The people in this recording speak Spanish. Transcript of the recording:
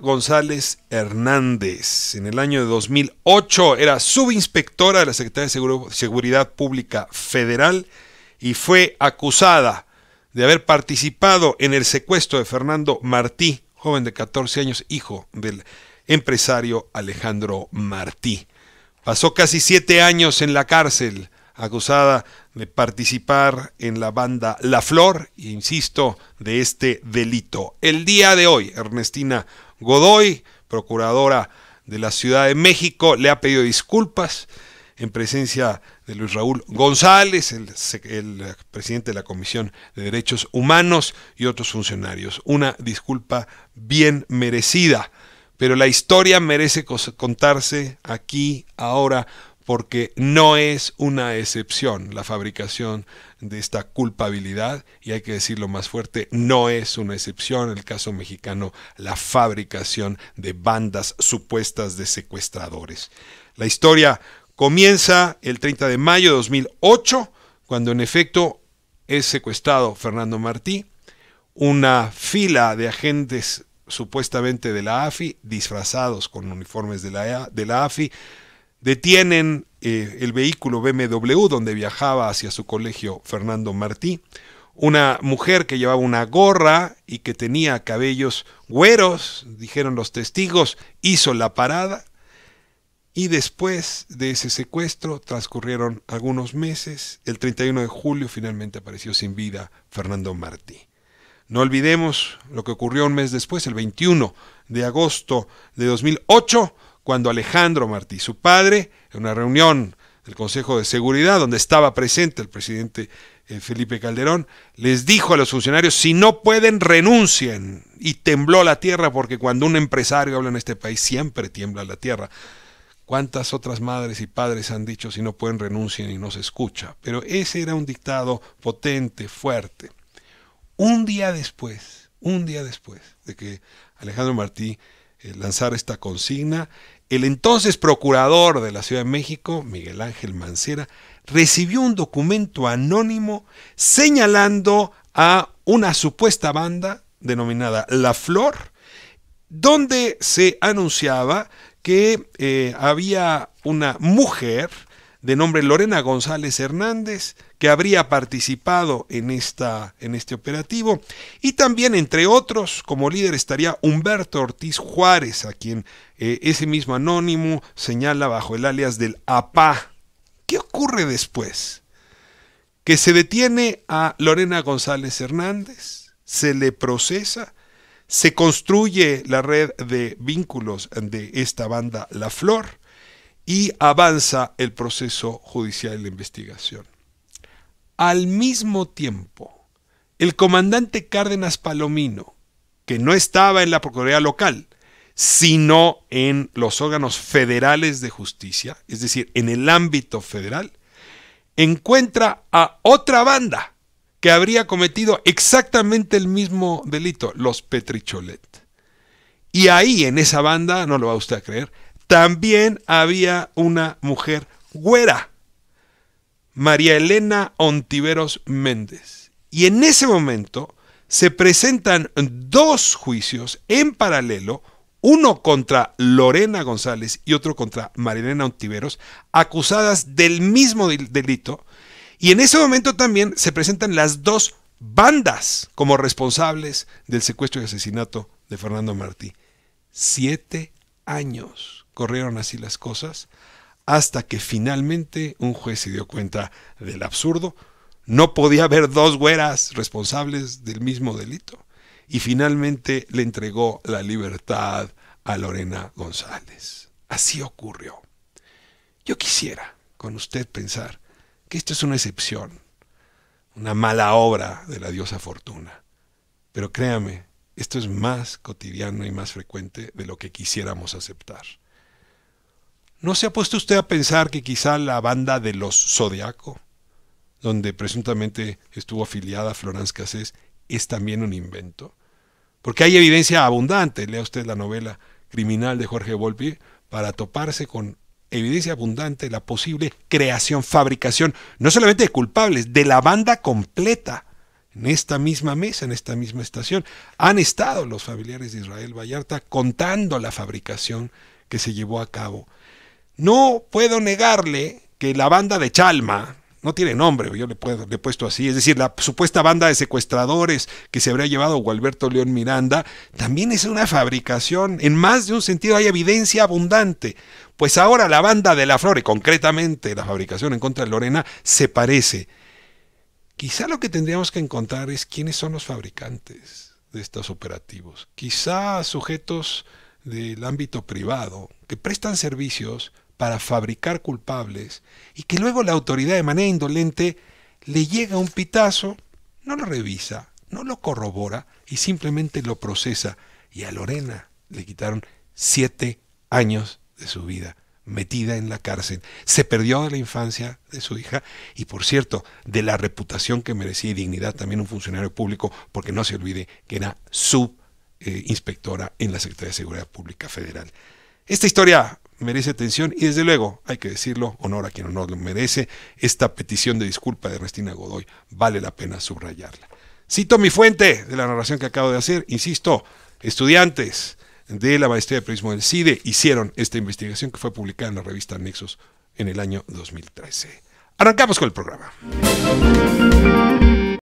González Hernández. En el año de 2008 era subinspectora de la Secretaría de Seguridad Pública Federal y fue acusada de haber participado en el secuestro de Fernando Martí, joven de 14 años, hijo del empresario Alejandro Martí. Pasó casi siete años en la cárcel, acusada de participar en la banda La Flor, insisto, de este delito. El día de hoy, Ernestina Godoy, procuradora de la Ciudad de México, le ha pedido disculpas en presencia de Luis Raúl González, el, presidente de la Comisión de Derechos Humanos y otros funcionarios. Una disculpa bien merecida, pero la historia merece contarse aquí, ahora, porque no es una excepción la fabricación de esta culpabilidad, y hay que decirlo más fuerte, no es una excepción el caso mexicano, la fabricación de bandas supuestas de secuestradores. La historia comienza el 30 de mayo de 2008, cuando en efecto es secuestrado Fernando Martí, una fila de agentes supuestamente de la AFI, disfrazados con uniformes de la, e de la AFI, Detienen eh, el vehículo BMW donde viajaba hacia su colegio Fernando Martí. Una mujer que llevaba una gorra y que tenía cabellos güeros, dijeron los testigos, hizo la parada. Y después de ese secuestro transcurrieron algunos meses. El 31 de julio finalmente apareció sin vida Fernando Martí. No olvidemos lo que ocurrió un mes después, el 21 de agosto de 2008, cuando Alejandro Martí, su padre, en una reunión del Consejo de Seguridad, donde estaba presente el presidente eh, Felipe Calderón, les dijo a los funcionarios, si no pueden, renuncien. Y tembló la tierra, porque cuando un empresario habla en este país, siempre tiembla la tierra. ¿Cuántas otras madres y padres han dicho, si no pueden, renuncien y no se escucha? Pero ese era un dictado potente, fuerte. Un día después, un día después de que Alejandro Martí eh, lanzara esta consigna, el entonces procurador de la Ciudad de México, Miguel Ángel Mancera, recibió un documento anónimo señalando a una supuesta banda denominada La Flor, donde se anunciaba que eh, había una mujer de nombre Lorena González Hernández, que habría participado en, esta, en este operativo. Y también, entre otros, como líder estaría Humberto Ortiz Juárez, a quien eh, ese mismo anónimo señala bajo el alias del APA. ¿Qué ocurre después? Que se detiene a Lorena González Hernández, se le procesa, se construye la red de vínculos de esta banda La Flor, y avanza el proceso judicial de la investigación. Al mismo tiempo, el comandante Cárdenas Palomino, que no estaba en la Procuraduría local, sino en los órganos federales de justicia, es decir, en el ámbito federal, encuentra a otra banda que habría cometido exactamente el mismo delito, los Petricholet. Y ahí, en esa banda, no lo va usted a creer, también había una mujer güera, María Elena Ontiveros Méndez. Y en ese momento se presentan dos juicios en paralelo, uno contra Lorena González y otro contra María Elena Ontiveros, acusadas del mismo delito. Y en ese momento también se presentan las dos bandas como responsables del secuestro y asesinato de Fernando Martí. Siete años corrieron así las cosas, hasta que finalmente un juez se dio cuenta del absurdo. No podía haber dos güeras responsables del mismo delito. Y finalmente le entregó la libertad a Lorena González. Así ocurrió. Yo quisiera con usted pensar que esto es una excepción, una mala obra de la diosa Fortuna. Pero créame, esto es más cotidiano y más frecuente de lo que quisiéramos aceptar. ¿No se ha puesto usted a pensar que quizá la banda de los Zodiaco, donde presuntamente estuvo afiliada Florence Cassés, es también un invento? Porque hay evidencia abundante, lea usted la novela Criminal de Jorge Volpi, para toparse con evidencia abundante la posible creación, fabricación, no solamente de culpables, de la banda completa. En esta misma mesa, en esta misma estación, han estado los familiares de Israel Vallarta contando la fabricación que se llevó a cabo. No puedo negarle que la banda de Chalma, no tiene nombre, yo le, puedo, he puesto así, es decir, la supuesta banda de secuestradores que se habría llevado Gualberto León Miranda, también es una fabricación, en más de un sentido hay evidencia abundante, pues ahora la banda de la flor, y concretamente la fabricación en contra de Lorena, se parece. Quizá lo que tendríamos que encontrar es quiénes son los fabricantes de estos operativos, quizá sujetos del ámbito privado, que prestan servicios para fabricar culpables y que luego la autoridad de manera indolente le llega un pitazo, no lo revisa, no lo corrobora y simplemente lo procesa. Y a Lorena le quitaron siete años de su vida metida en la cárcel. Se perdió de la infancia de su hija y, por cierto, de la reputación que merecía y dignidad también un funcionario público, porque no se olvide que era subinspectora eh, en la Secretaría de Seguridad Pública Federal. Esta historia merece atención y desde luego, hay que decirlo, honor a quien honor lo merece, esta petición de disculpa de Restina Godoy vale la pena subrayarla. Cito mi fuente de la narración que acabo de hacer, insisto, estudiantes de la maestría de periodismo del CIDE hicieron esta investigación que fue publicada en la revista Nexos en el año 2013. Arrancamos con el programa.